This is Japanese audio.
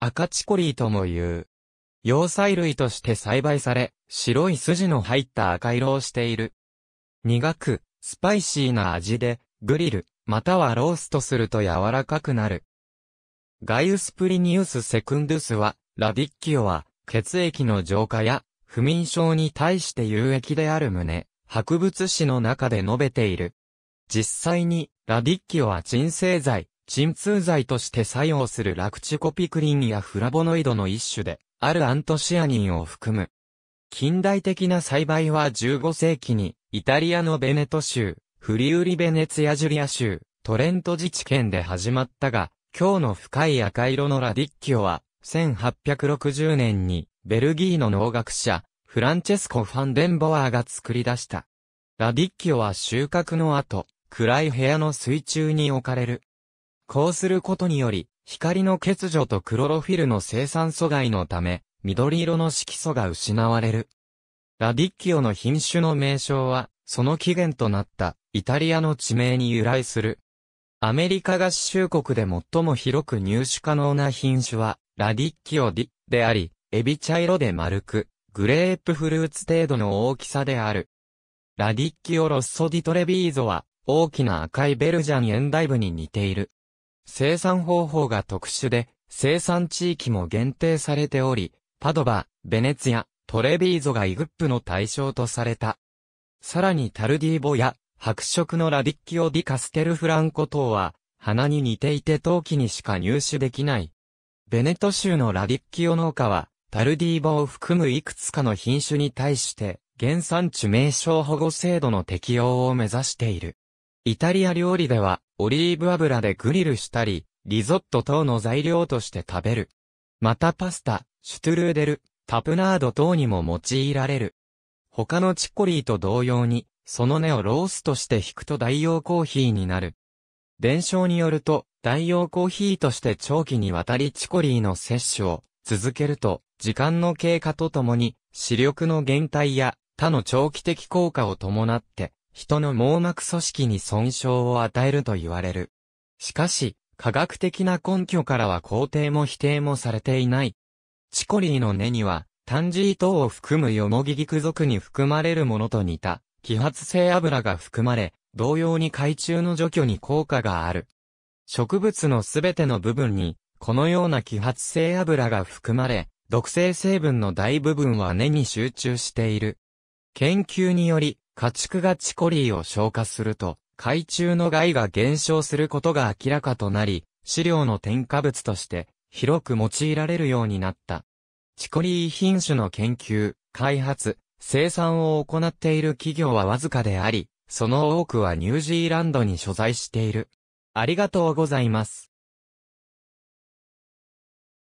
赤チコリーとも言う。要塞類として栽培され、白い筋の入った赤色をしている。苦く、スパイシーな味で、グリル、またはローストすると柔らかくなる。ガイウス・プリニウス・セクンドゥスは、ラディッキオは、血液の浄化や、不眠症に対して有益である旨、博物誌の中で述べている。実際に、ラディッキオは鎮静剤、鎮痛剤として作用するラクチコピクリンやフラボノイドの一種で、あるアントシアニンを含む。近代的な栽培は15世紀に、イタリアのベネト州、フリウリベネツィアジュリア州、トレント自治県で始まったが、今日の深い赤色のラディッキオは、1860年に、ベルギーの農学者、フランチェスコ・ファンデンボワーが作り出した。ラディッキオは収穫の後、暗い部屋の水中に置かれる。こうすることにより、光の欠如とクロロフィルの生産阻害のため、緑色の色素が失われる。ラディッキオの品種の名称は、その起源となったイタリアの地名に由来する。アメリカ合衆国で最も広く入手可能な品種は、ラディッキオディであり、エビ茶色で丸く、グレープフルーツ程度の大きさである。ラディッキオロッソディトレビーゾは、大きな赤いベルジャンエンダイブに似ている。生産方法が特殊で、生産地域も限定されており、パドバ、ベネツィア、トレビーゾがイグップの対象とされた。さらにタルディーボや、白色のラディッキオ・ディ・カステル・フランコ等は、花に似ていて陶器にしか入手できない。ベネト州のラディッキオ農家は、タルディーボを含むいくつかの品種に対して、原産地名称保護制度の適用を目指している。イタリア料理では、オリーブ油でグリルしたり、リゾット等の材料として食べる。またパスタ、シュトゥルーデル、タプナード等にも用いられる。他のチコリーと同様に、その根をローストして引くと代用コーヒーになる。伝承によると、代用コーヒーとして長期にわたりチコリーの摂取を続けると、時間の経過とともに、視力の減退や他の長期的効果を伴って、人の網膜組織に損傷を与えると言われる。しかし、科学的な根拠からは肯定も否定もされていない。チコリーの根には、タンジー等を含むヨモギギク属に含まれるものと似た、揮発性油が含まれ、同様に海中の除去に効果がある。植物のすべての部分に、このような揮発性油が含まれ、毒性成分の大部分は根に集中している。研究により、家畜がチコリーを消化すると、海中の害が減少することが明らかとなり、飼料の添加物として広く用いられるようになった。チコリー品種の研究、開発、生産を行っている企業はわずかであり、その多くはニュージーランドに所在している。ありがとうございます。